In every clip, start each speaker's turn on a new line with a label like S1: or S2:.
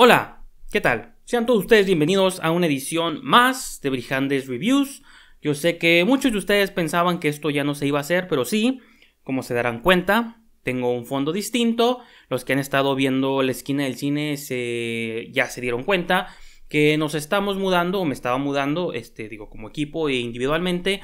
S1: Hola, ¿qué tal? Sean todos ustedes bienvenidos a una edición más de Brijandes Reviews. Yo sé que muchos de ustedes pensaban que esto ya no se iba a hacer, pero sí, como se darán cuenta, tengo un fondo distinto. Los que han estado viendo la esquina del cine se, ya se dieron cuenta que nos estamos mudando, o me estaba mudando, este, digo, como equipo e individualmente,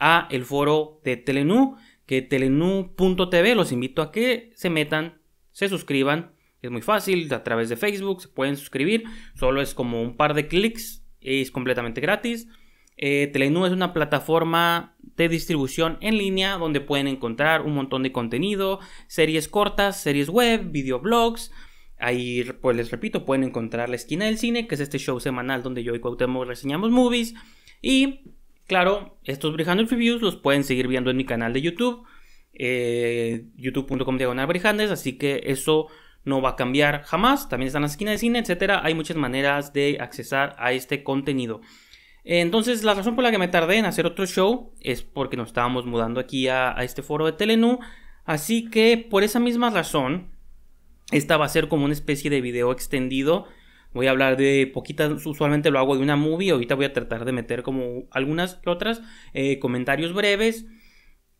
S1: a el foro de Telenú, que telenú.tv los invito a que se metan, se suscriban, es muy fácil, a través de Facebook se pueden suscribir, solo es como un par de clics, es completamente gratis. Eh, Telenú es una plataforma de distribución en línea donde pueden encontrar un montón de contenido, series cortas, series web, videoblogs. Ahí, pues les repito, pueden encontrar La Esquina del Cine, que es este show semanal donde yo y Cuauhtémoc reseñamos movies. Y, claro, estos Brijandes Reviews los pueden seguir viendo en mi canal de YouTube, eh, youtube.com diagonal así que eso no va a cambiar jamás. También está en la esquina de cine, etcétera. Hay muchas maneras de accesar a este contenido. Entonces, la razón por la que me tardé en hacer otro show es porque nos estábamos mudando aquí a, este foro de Telenú. Así que, por esa misma razón, esta va a ser como una especie de video extendido. Voy a hablar de poquitas, usualmente lo hago de una movie, ahorita voy a tratar de meter como algunas otras, eh, comentarios breves.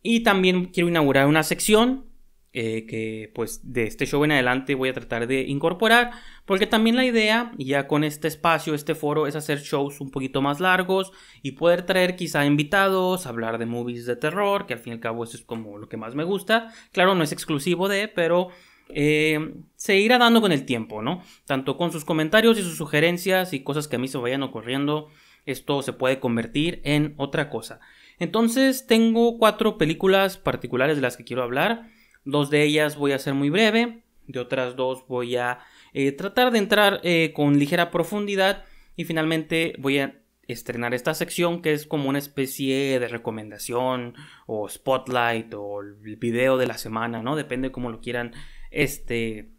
S1: Y también quiero inaugurar una sección eh, que pues de este show en adelante voy a tratar de incorporar, porque también la idea ya con este espacio, este foro, es hacer shows un poquito más largos y poder traer quizá invitados, hablar de movies de terror, que al fin y al cabo eso es como lo que más me gusta, claro, no es exclusivo de, pero eh, se irá dando con el tiempo, ¿no? Tanto con sus comentarios y sus sugerencias y cosas que a mí se vayan ocurriendo, esto se puede convertir en otra cosa. Entonces tengo cuatro películas particulares de las que quiero hablar. Dos de ellas voy a ser muy breve, de otras dos voy a eh, tratar de entrar eh, con ligera profundidad y finalmente voy a estrenar esta sección que es como una especie de recomendación o spotlight o el video de la semana, ¿no? Depende cómo lo quieran, este,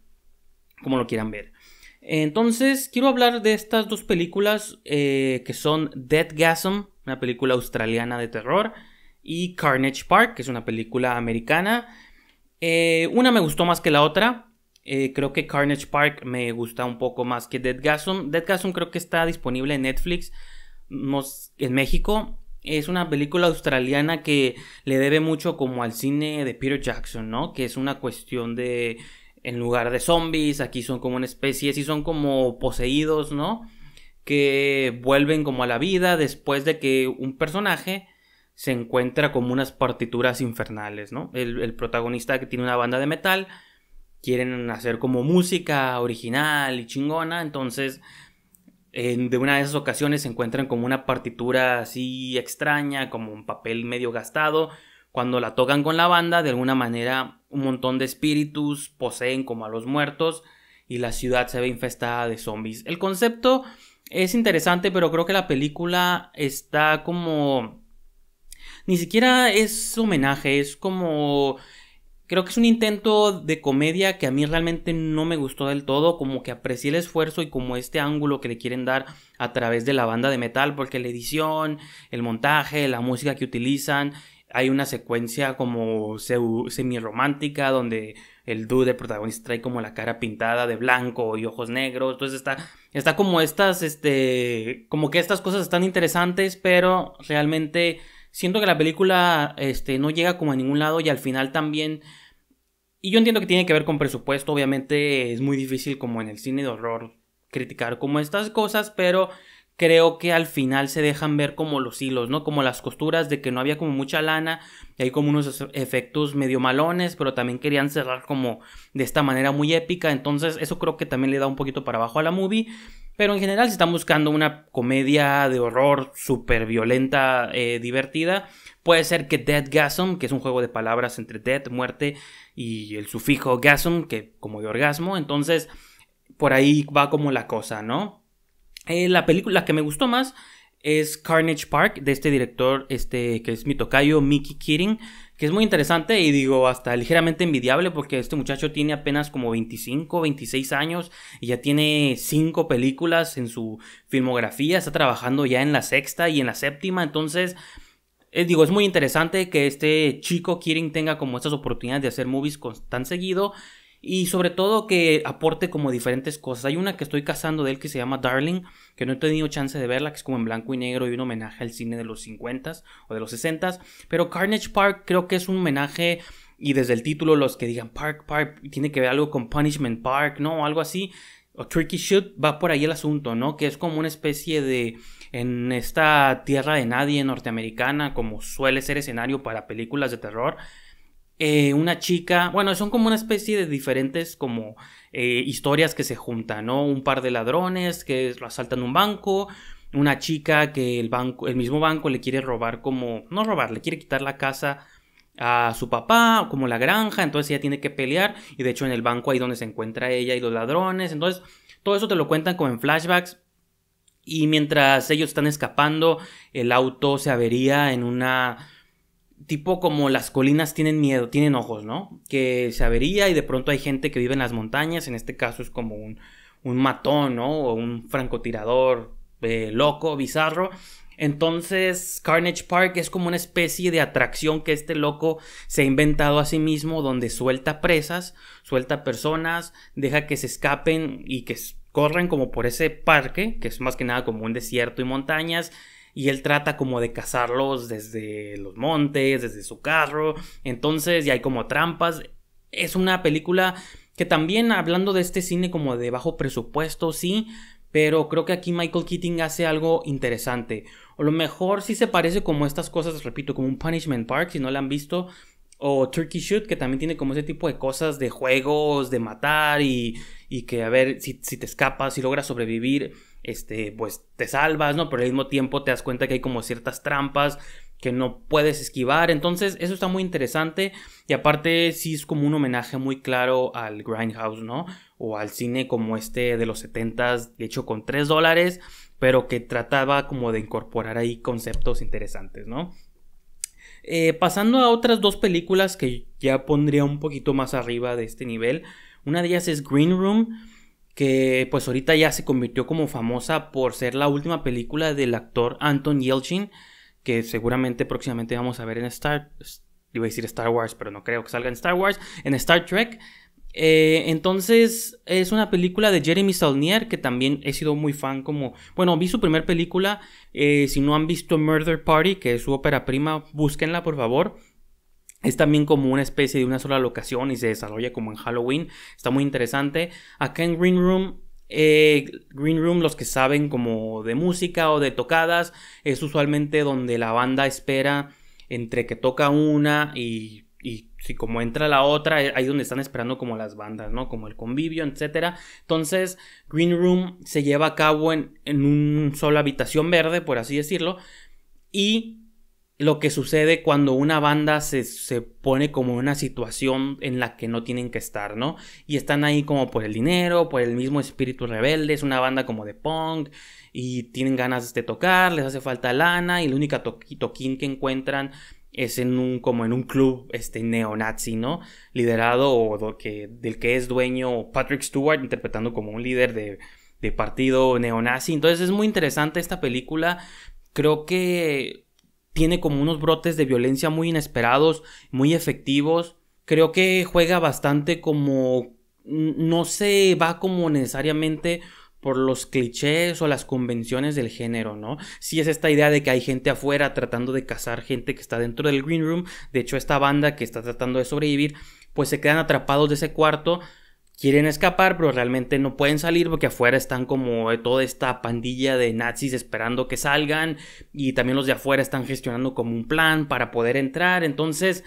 S1: lo quieran ver. Entonces, quiero hablar de estas dos películas eh, que son Dead Gasm, una película australiana de terror, y Carnage Park, que es una película americana eh, una me gustó más que la otra. Eh, creo que Carnage Park me gusta un poco más que Dead Gasson. Dead Gasson creo que está disponible en Netflix en México. Es una película australiana que le debe mucho como al cine de Peter Jackson, ¿no? Que es una cuestión de... En lugar de zombies, aquí son como una especie, sí son como poseídos, ¿no? Que vuelven como a la vida después de que un personaje se encuentra como unas partituras infernales, ¿no? El, protagonista que tiene una banda de metal, quieren hacer como música original y chingona, entonces en, de una de esas ocasiones se encuentran como una partitura así extraña, como un papel medio gastado. Cuando la tocan con la banda, de alguna manera un montón de espíritus poseen como a los muertos y la ciudad se ve infestada de zombies. El concepto es interesante, pero creo que la película está como ni siquiera es homenaje, es como... Creo que es un intento de comedia que a mí realmente no me gustó del todo, como que aprecié el esfuerzo y como este ángulo que le quieren dar a través de la banda de metal, porque la edición, el montaje, la música que utilizan, hay una secuencia como semi-romántica donde el dude, el protagonista, trae como la cara pintada de blanco y ojos negros. Entonces está, está como estas, este, como que estas cosas están interesantes, pero realmente siento que la película este, no llega como a ningún lado y al final también... Y yo entiendo que tiene que ver con presupuesto, obviamente es muy difícil como en el cine de horror criticar como estas cosas, pero creo que al final se dejan ver como los hilos, ¿no? Como las costuras de que no había como mucha lana y hay como unos efectos medio malones, pero también querían cerrar como de esta manera muy épica, entonces eso creo que también le da un poquito para abajo a la movie pero en general, si están buscando una comedia de horror súper violenta, eh, divertida, puede ser que Dead Gasm, que es un juego de palabras entre dead, muerte, y el sufijo gasm, que como de orgasmo. Entonces, por ahí va como la cosa, ¿no? Eh, la película que me gustó más es Carnage Park, de este director, este, que es mi tocayo, Mickey Keating, que es muy interesante y digo, hasta ligeramente envidiable, porque este muchacho tiene apenas como 25, 26 años y ya tiene 5 películas en su filmografía, está trabajando ya en la sexta y en la séptima, entonces... Eh, digo, es muy interesante que este chico Keating tenga como estas oportunidades de hacer movies con, tan seguido y sobre todo que aporte como diferentes cosas. Hay una que estoy cazando de él que se llama Darling, que no he tenido chance de verla, que es como en blanco y negro y un homenaje al cine de los 50s o de los 60s, pero Carnage Park creo que es un homenaje y desde el título los que digan Park Park tiene que ver algo con Punishment Park, ¿no? O algo así. O Tricky Shoot va por ahí el asunto, ¿no? Que es como una especie de en esta tierra de nadie norteamericana, como suele ser escenario para películas de terror, eh, una chica, bueno, son como una especie de diferentes como eh, historias que se juntan, ¿no? Un par de ladrones que asaltan un banco, una chica que el banco, el mismo banco le quiere robar como, no robar, le quiere quitar la casa a su papá, como la granja, entonces ella tiene que pelear y de hecho en el banco ahí donde se encuentra ella y los ladrones, entonces todo eso te lo cuentan como en flashbacks y mientras ellos están escapando, el auto se avería en una tipo como las colinas tienen miedo, tienen ojos, ¿no? Que se avería y de pronto hay gente que vive en las montañas, en este caso es como un, matón, ¿no? O un francotirador eh, loco, bizarro. Entonces, Carnage Park es como una especie de atracción que este loco se ha inventado a sí mismo, donde suelta presas, suelta personas, deja que se escapen y que corren como por ese parque, que es más que nada como un desierto y montañas, y él trata como de cazarlos desde los montes, desde su carro, entonces y hay como trampas. Es una película que también hablando de este cine como de bajo presupuesto, sí, pero creo que aquí Michael Keating hace algo interesante. O lo mejor sí se parece como estas cosas, repito, como un Punishment Park, si no la han visto, o Turkey Shoot, que también tiene como ese tipo de cosas de juegos, de matar y, y que a ver si, si te escapas, si logras sobrevivir este, pues te salvas, ¿no? Pero al mismo tiempo te das cuenta que hay como ciertas trampas que no puedes esquivar. Entonces, eso está muy interesante. Y aparte, sí es como un homenaje muy claro al Grindhouse, ¿no? O al cine como este de los 70 hecho con 3 dólares, pero que trataba como de incorporar ahí conceptos interesantes, ¿no? Eh, pasando a otras dos películas que ya pondría un poquito más arriba de este nivel. Una de ellas es Green Room que pues ahorita ya se convirtió como famosa por ser la última película del actor Anton Yelchin, que seguramente próximamente vamos a ver en Star, iba a decir Star Wars, pero no creo que salga en Star Wars, en Star Trek. Eh, entonces es una película de Jeremy Saulnier que también he sido muy fan como, bueno, vi su primera película, eh, si no han visto Murder Party, que es su ópera prima, búsquenla por favor. Es también como una especie de una sola locación y se desarrolla como en Halloween. Está muy interesante. Acá en Green Room eh, Green Room, los que saben como de música o de tocadas, es usualmente donde la banda espera entre que toca una y, y si como entra la otra, eh, ahí es donde están esperando como las bandas, ¿no? Como el convivio, etc. Entonces, Green Room se lleva a cabo en, en una sola habitación verde, por así decirlo, y lo que sucede cuando una banda se, pone como una situación en la que no tienen que estar, ¿no? Y están ahí como por el dinero, por el mismo espíritu rebelde, es una banda como de punk y tienen ganas de tocar, les hace falta lana y el único toquín que encuentran es en un como en un club este neonazi, ¿no? Liderado o del que es dueño Patrick Stewart interpretando como un líder de, de partido neonazi. Entonces es muy interesante esta película. Creo que tiene como unos brotes de violencia muy inesperados, muy efectivos. Creo que juega bastante como... No se va como necesariamente por los clichés o las convenciones del género, ¿no? Sí es esta idea de que hay gente afuera tratando de cazar gente que está dentro del green room, de hecho esta banda que está tratando de sobrevivir, pues se quedan atrapados de ese cuarto quieren escapar, pero realmente no pueden salir porque afuera están como toda esta pandilla de nazis esperando que salgan y también los de afuera están gestionando como un plan para poder entrar. Entonces,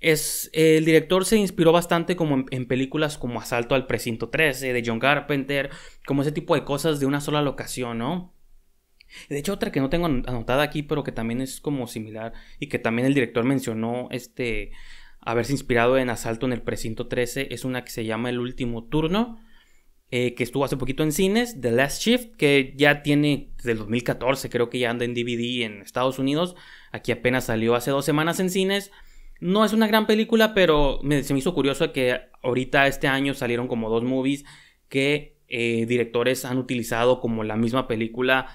S1: es, el director se inspiró bastante como en, en, películas como Asalto al Precinto 13 de John Carpenter, como ese tipo de cosas de una sola locación, ¿no? De hecho, otra que no tengo anotada aquí, pero que también es como similar y que también el director mencionó este haberse inspirado en Asalto en el Precinto 13, es una que se llama El Último Turno, eh, que estuvo hace poquito en cines, The Last Shift, que ya tiene desde el 2014, creo que ya anda en DVD en Estados Unidos, aquí apenas salió hace dos semanas en cines. No es una gran película, pero me, se me hizo curioso que ahorita este año salieron como dos movies que eh, directores han utilizado como la misma película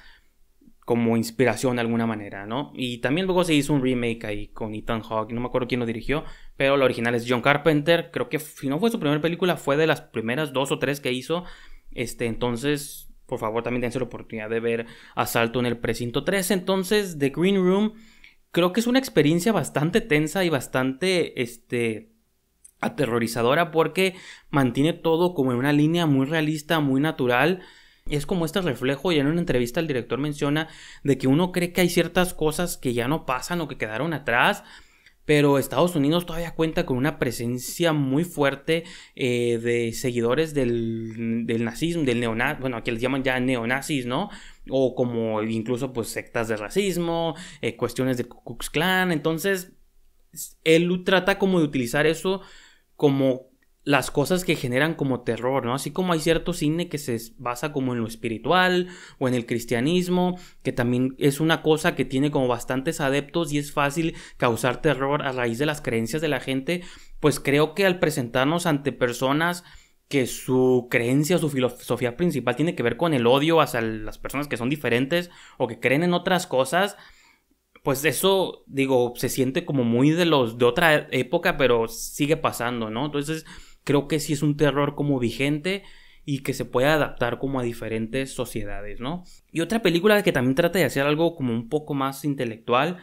S1: como inspiración de alguna manera, ¿no? Y también luego se hizo un remake ahí con Ethan Hawke, no me acuerdo quién lo dirigió, pero la original es John Carpenter, creo que si no fue su primera película, fue de las primeras dos o tres que hizo, este, entonces, por favor, también dense la oportunidad de ver Asalto en el Precinto 3, entonces, The Green Room, creo que es una experiencia bastante tensa y bastante, este, aterrorizadora porque mantiene todo como en una línea muy realista, muy natural, es como este reflejo, y en una entrevista el director menciona de que uno cree que hay ciertas cosas que ya no pasan o que quedaron atrás, pero Estados Unidos todavía cuenta con una presencia muy fuerte eh, de seguidores del, nazismo, del neonazismo, bueno, que les llaman ya neonazis, ¿no? O como incluso pues sectas de racismo, eh, cuestiones de Ku Klux Klan, entonces él trata como de utilizar eso como las cosas que generan como terror, ¿no? Así como hay cierto cine que se basa como en lo espiritual o en el cristianismo, que también es una cosa que tiene como bastantes adeptos y es fácil causar terror a raíz de las creencias de la gente, pues creo que al presentarnos ante personas que su creencia, su filosofía principal tiene que ver con el odio hacia las personas que son diferentes o que creen en otras cosas, pues eso, digo, se siente como muy de los de otra época, pero sigue pasando, ¿no? Entonces, creo que sí es un terror como vigente y que se puede adaptar como a diferentes sociedades, ¿no? Y otra película que también trata de hacer algo como un poco más intelectual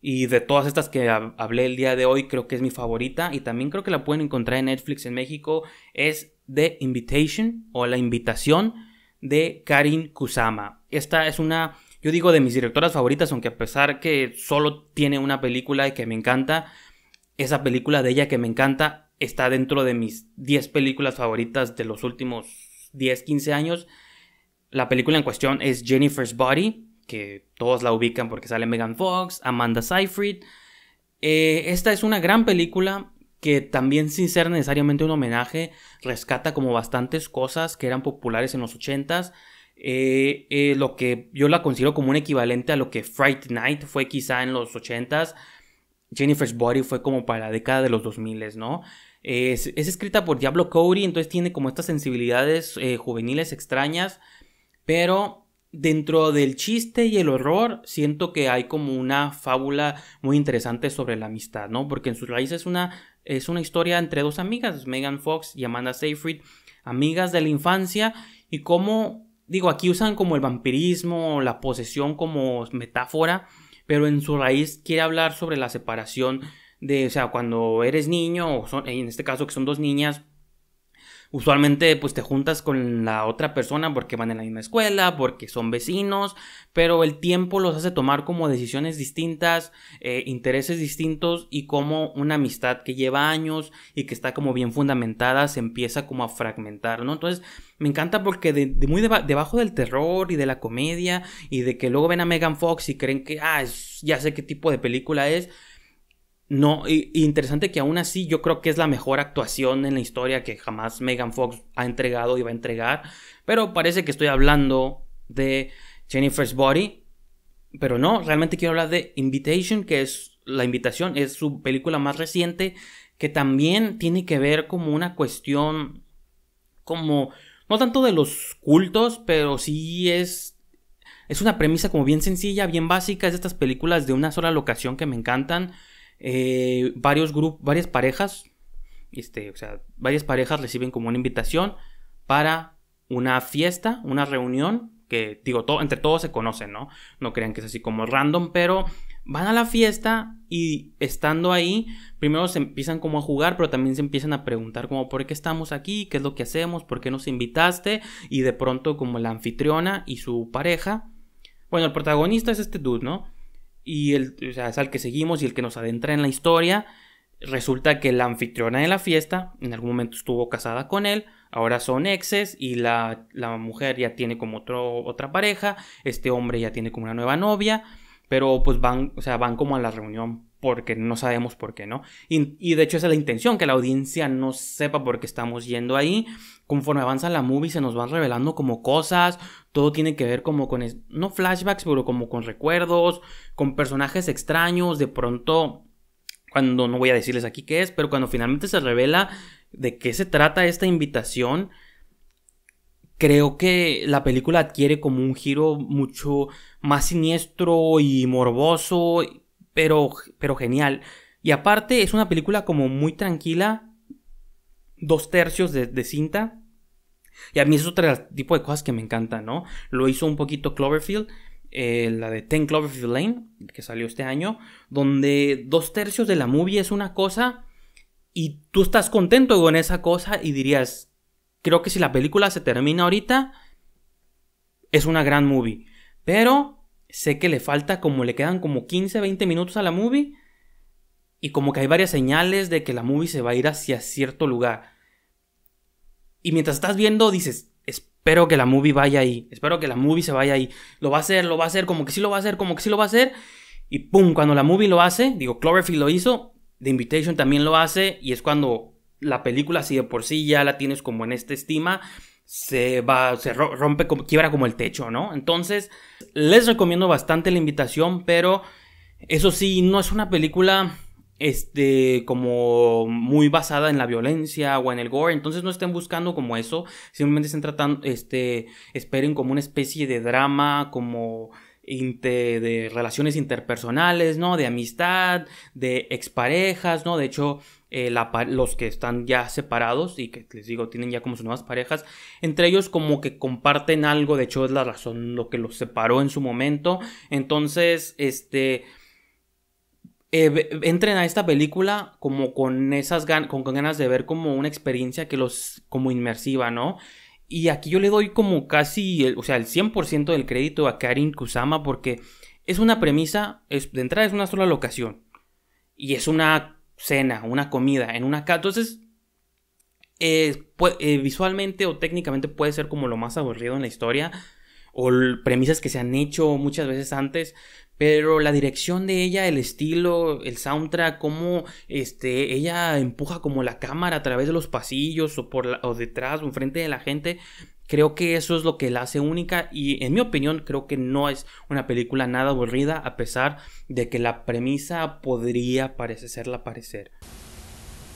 S1: y de todas estas que hablé el día de hoy creo que es mi favorita y también creo que la pueden encontrar en Netflix en México es The Invitation o La Invitación de Karin Kusama. Esta es una, yo digo, de mis directoras favoritas, aunque a pesar que solo tiene una película y que me encanta, esa película de ella que me encanta está dentro de mis 10 películas favoritas de los últimos 10, 15 años. La película en cuestión es Jennifer's Body, que todos la ubican porque sale Megan Fox, Amanda Seyfried. Eh, esta es una gran película que también sin ser necesariamente un homenaje, rescata como bastantes cosas que eran populares en los 80s. Eh, eh, lo que yo la considero como un equivalente a lo que Fright Night fue quizá en los 80s. Jennifer's Body fue como para la década de los 2000, ¿no? Es, escrita por Diablo Cody, entonces tiene como estas sensibilidades eh, juveniles extrañas, pero dentro del chiste y el horror siento que hay como una fábula muy interesante sobre la amistad, ¿no? Porque en sus raíces es una, es una historia entre dos amigas, Megan Fox y Amanda Seyfried, amigas de la infancia, y como, digo, aquí usan como el vampirismo, la posesión como metáfora, pero en su raíz quiere hablar sobre la separación de, o sea, cuando eres niño, o en este caso que son dos niñas, usualmente pues te juntas con la otra persona porque van en la misma escuela, porque son vecinos, pero el tiempo los hace tomar como decisiones distintas, eh, intereses distintos y como una amistad que lleva años y que está como bien fundamentada se empieza como a fragmentar, ¿no? Entonces me encanta porque de, muy debajo del terror y de la comedia y de que luego ven a Megan Fox y creen que, ah, ya sé qué tipo de película es no, interesante que aún así yo creo que es la mejor actuación en la historia que jamás Megan Fox ha entregado y va a entregar. Pero parece que estoy hablando de Jennifer's Body. Pero no, realmente quiero hablar de Invitation, que es la invitación, es su película más reciente, que también tiene que ver como una cuestión, como, no tanto de los cultos, pero sí es es una premisa como bien sencilla, bien básica, es de estas películas de una sola locación que me encantan. Eh, varios grupos, varias parejas, este, o sea, varias parejas reciben como una invitación para una fiesta, una reunión, que digo, todo, entre todos se conocen, ¿no? No crean que es así como random, pero van a la fiesta y estando ahí, primero se empiezan como a jugar, pero también se empiezan a preguntar como, ¿por qué estamos aquí? ¿Qué es lo que hacemos? ¿Por qué nos invitaste? Y de pronto como la anfitriona y su pareja, bueno, el protagonista es este dude, ¿no? y el, o sea, es al que seguimos y el que nos adentra en la historia. Resulta que la anfitriona de la fiesta en algún momento estuvo casada con él, ahora son exes y la, mujer ya tiene como otra pareja, este hombre ya tiene como una nueva novia, pero pues van, o sea, van como a la reunión porque no sabemos por qué, ¿no? Y, y, de hecho esa es la intención, que la audiencia no sepa por qué estamos yendo ahí, conforme avanza la movie se nos van revelando como cosas, todo tiene que ver como con, no flashbacks, pero como con recuerdos, con personajes extraños, de pronto, cuando no voy a decirles aquí qué es, pero cuando finalmente se revela de qué se trata esta invitación, creo que la película adquiere como un giro mucho más siniestro y morboso, pero, pero genial. Y aparte es una película como muy tranquila, dos tercios de, de cinta, y a mí es otro tipo de cosas que me encantan, ¿no? Lo hizo un poquito Cloverfield, eh, la de Ten Cloverfield Lane, que salió este año, donde dos tercios de la movie es una cosa y tú estás contento con esa cosa y dirías, creo que si la película se termina ahorita, es una gran movie. Pero sé que le falta como le quedan como 15, 20 minutos a la movie y como que hay varias señales de que la movie se va a ir hacia cierto lugar. Y mientras estás viendo, dices, espero que la movie vaya ahí, espero que la movie se vaya ahí. Lo va a hacer, lo va a hacer, como que sí lo va a hacer, como que sí lo va a hacer. Y pum, cuando la movie lo hace, digo, Cloverfield lo hizo, The Invitation también lo hace, y es cuando la película, si de por sí ya la tienes como en esta estima, se va, se rompe, como, quiebra como el techo, ¿no? Entonces, les recomiendo bastante la invitación, pero eso sí, no es una película este, como muy basada en la violencia o en el gore. Entonces no estén buscando como eso. Simplemente estén tratando, este, esperen como una especie de drama, como de relaciones interpersonales, ¿no? De amistad, de exparejas, ¿no? De hecho, eh, los que están ya separados y que les digo, tienen ya como sus nuevas parejas, entre ellos como que comparten algo, de hecho es la razón lo que los separó en su momento. Entonces, este eh, entren a esta película como con esas ganas de ver como una experiencia que los, como inmersiva, ¿no? Y aquí yo le doy como casi, el, o sea, el 100% del crédito a Karin Kusama porque es una premisa, de entrada es una sola locación. Y es una cena, una comida, en una casa. Entonces, eh, eh, visualmente o técnicamente puede ser como lo más aburrido en la historia o premisas que se han hecho muchas veces antes, pero la dirección de ella, el estilo, el soundtrack, cómo este, ella empuja como la cámara a través de los pasillos o, por o detrás o enfrente de la gente, creo que eso es lo que la hace única y en mi opinión creo que no es una película nada aburrida a pesar de que la premisa podría parecerla parecer.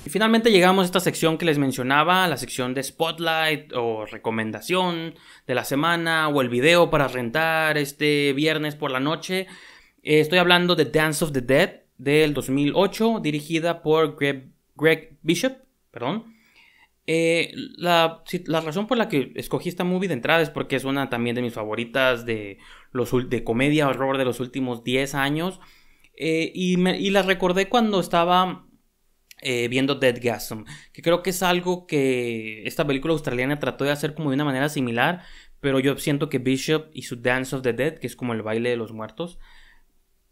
S1: Y finalmente llegamos a esta sección que les mencionaba, la sección de Spotlight o recomendación de la semana o el video para rentar este viernes por la noche. Eh, estoy hablando de Dance of the Dead del 2008, dirigida por Greg, Bishop, perdón. Eh, la, razón por la que escogí esta movie de entrada es porque es una también de mis favoritas de, los, de comedia horror de los últimos 10 años. Eh, y, la recordé cuando estaba eh, viendo Dead Gasm que creo que es algo que esta película australiana trató de hacer como de una manera similar, pero yo siento que Bishop y su Dance of the Dead, que es como el baile de los muertos,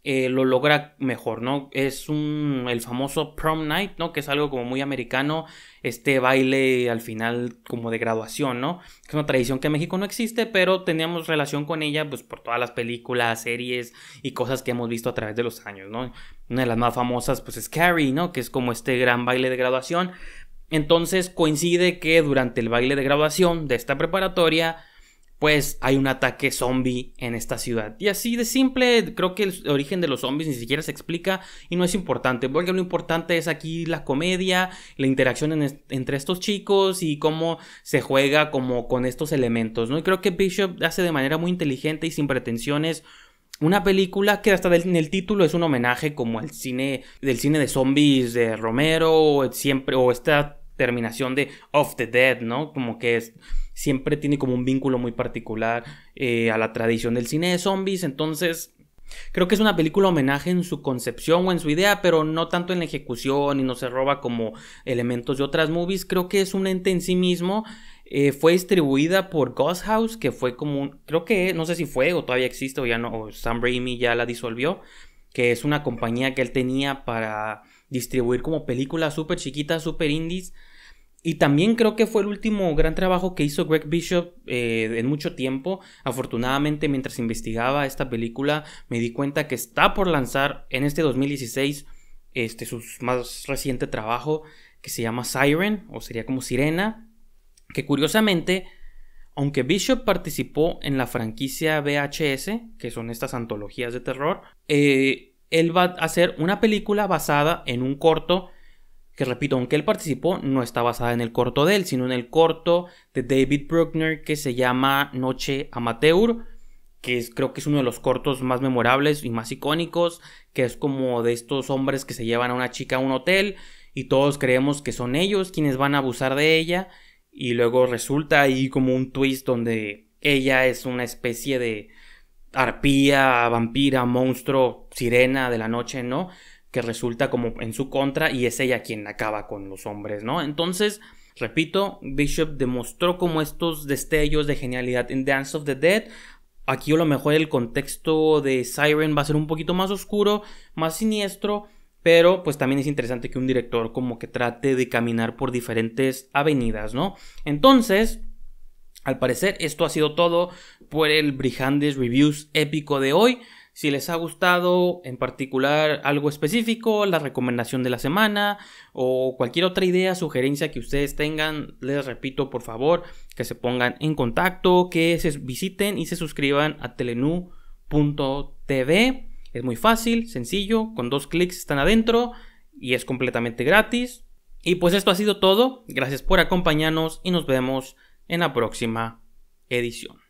S1: eh, lo logra mejor, ¿no? Es un, el famoso prom night, ¿no? Que es algo como muy americano, este baile al final como de graduación, ¿no? Es una tradición que en México no existe, pero teníamos relación con ella, pues por todas las películas, series y cosas que hemos visto a través de los años, ¿no? Una de las más famosas, pues es Carrie, ¿no? Que es como este gran baile de graduación. Entonces coincide que durante el baile de graduación de esta preparatoria, pues hay un ataque zombie en esta ciudad. Y así de simple, creo que el origen de los zombies ni siquiera se explica y no es importante, porque lo importante es aquí la comedia, la interacción entre estos chicos y cómo se juega como con estos elementos, ¿no? Y creo que Bishop hace de manera muy inteligente y sin pretensiones una película que hasta en el título es un homenaje como al cine del cine de zombies de Romero, siempre o esta terminación de Of the Dead, ¿no? Como que es siempre tiene como un vínculo muy particular eh, a la tradición del cine de zombies, entonces creo que es una película homenaje en su concepción o en su idea, pero no tanto en la ejecución y no se roba como elementos de otras movies, creo que es un ente en sí mismo. Eh, fue distribuida por Ghost House, que fue como un, creo que, no sé si fue o todavía existe o ya no, o Sam Raimi ya la disolvió, que es una compañía que él tenía para distribuir como películas súper chiquitas, súper indies, y también creo que fue el último gran trabajo que hizo Greg Bishop eh, en mucho tiempo. Afortunadamente, mientras investigaba esta película, me di cuenta que está por lanzar en este 2016 este, su más reciente trabajo, que se llama Siren, o sería como Sirena, que curiosamente, aunque Bishop participó en la franquicia VHS, que son estas antologías de terror, eh, él va a hacer una película basada en un corto que repito, aunque él participó, no está basada en el corto de él, sino en el corto de David Bruckner que se llama Noche Amateur, que creo que es uno de los cortos más memorables y más icónicos, que es como de estos hombres que se llevan a una chica a un hotel y todos creemos que son ellos quienes van a abusar de ella y luego resulta ahí como un twist donde ella es una especie de arpía, vampira, monstruo, sirena de la noche, ¿no? que resulta como en su contra y es ella quien acaba con los hombres, ¿no? Entonces, repito, Bishop demostró como estos destellos de genialidad en Dance of the Dead. Aquí a lo mejor el contexto de Siren va a ser un poquito más oscuro, más siniestro, pero pues también es interesante que un director como que trate de caminar por diferentes avenidas, ¿no? Entonces, al parecer esto ha sido todo por el Brihandes Reviews épico de hoy. Si les ha gustado en particular algo específico, la recomendación de la semana o cualquier otra idea, sugerencia que ustedes tengan, les repito por favor que se pongan en contacto, que se visiten y se suscriban a Telenu.tv Es muy fácil, sencillo, con dos clics están adentro y es completamente gratis. Y pues esto ha sido todo, gracias por acompañarnos y nos vemos en la próxima edición.